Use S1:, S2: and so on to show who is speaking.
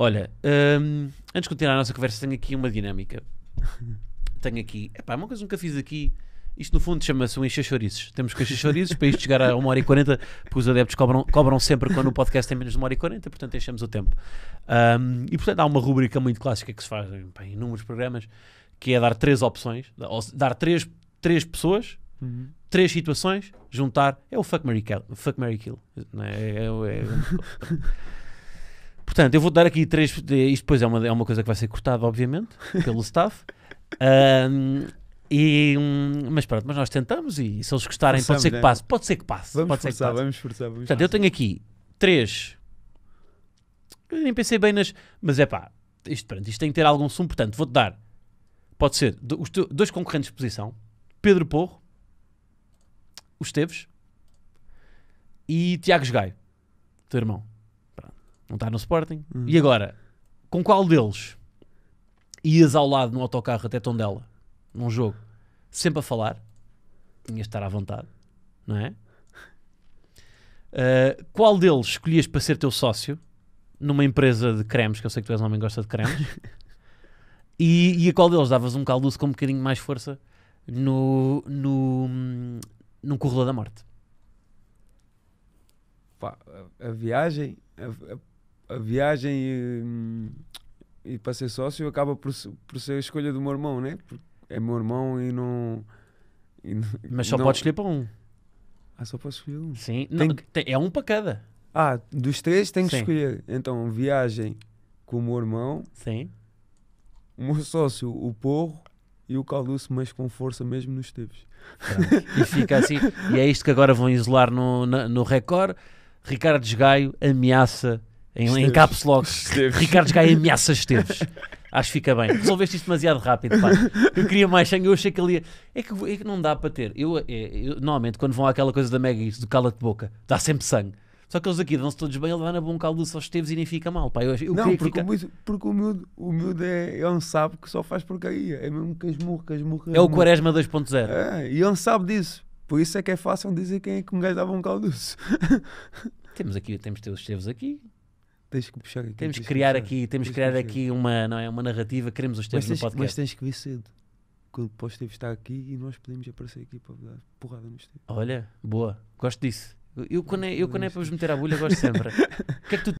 S1: Olha, hum, antes de continuar a nossa conversa, tenho aqui uma dinâmica. tenho aqui. Epá, uma coisa que nunca fiz aqui. Isto no fundo chama-se um enxachorices. Temos que enxachorices para isto chegar a 1 hora e 40, porque os adeptos cobram, cobram sempre quando o podcast tem menos de 1 hora e 40, portanto enchemos o tempo. Um, e portanto há uma rubrica muito clássica que se faz em inúmeros programas, que é dar três opções, dar três, três pessoas, uhum. três situações, juntar. É o fuck Mary Kill. Fuck Mary Kill. É, é, é, é, é Portanto, eu vou dar aqui três. Eh, isto depois é uma, é uma coisa que vai ser cortada, obviamente, pelo staff. Um, e, hum, mas pronto, mas nós tentamos e se eles gostarem, pode ser que é. passe. Pode ser que passe. Vamos pode forçar, vamos forçar. Vamos Portanto, eu tenho aqui três. Eu nem pensei bem nas. Mas é pá, isto, pronto, isto tem que ter algum sumo. Portanto, vou-te dar. Pode ser dois concorrentes de posição: Pedro Porro, os Teves e Tiago Gaio, teu irmão. Não está no Sporting. Hum. E agora, com qual deles ias ao lado no autocarro até Tondela, num jogo, sempre a falar? Tinhas de estar à vontade, não é? Uh, qual deles escolhias para ser teu sócio numa empresa de cremes, que eu sei que tu és um homem que gosta de cremes, e, e a qual deles davas um caldoço com um bocadinho mais força no, no, no Corredor da Morte?
S2: Pá, a viagem, a a viagem e, e para ser sócio acaba por, por ser a escolha do meu irmão, né? Porque é meu irmão e não. E Mas só não... podes escolher para um. Ah, só posso escolher um? Sim, tem... Não, tem, é um para cada. Ah, dos três tem que Sim. escolher. Então, viagem com o meu irmão. Sim. O meu sócio, o Porro e o Caluço, mas com força mesmo nos teves.
S1: E fica assim. e é isto que agora vão isolar no, no Record. Ricardo Desgaio ameaça em, em caps lock. Ricardo Gaia ameaça Esteves. Acho que fica bem. Resolveste isto demasiado rápido, pá. Eu queria mais sangue, eu achei que ali. Ia... É que, é que não dá para ter. Eu, é, é eu, normalmente, quando vão àquela coisa da Mega, isso do cala-te boca, dá sempre sangue. Só que eles aqui dão-se todos bem, ele vai na bom caldo só Esteves e nem
S2: fica mal, pá. Eu, eu não, porque, fica... o miúdo, porque o miúdo, o miúdo é, é um sábio que só faz porcaria. É mesmo casmurro, casmurro. É o Quaresma 2.0. É, e ele sabe disso. Por isso é que é fácil dizer quem é que um gajo dá bom caldo.
S1: temos aqui, temos teus Esteves aqui. Tens que puxar aqui. Temos que criar puxar. aqui, temos tens criar aqui uma, não é, uma narrativa, queremos os temas no podcast. Mas
S2: tens que vir cedo. Quando o Steve está aqui e nós podemos aparecer aqui para dar porrada nos Steve. Olha,
S1: boa, gosto disso. Eu quando é, eu, quando é para vos meter à bolha gosto sempre. O que é que
S2: tu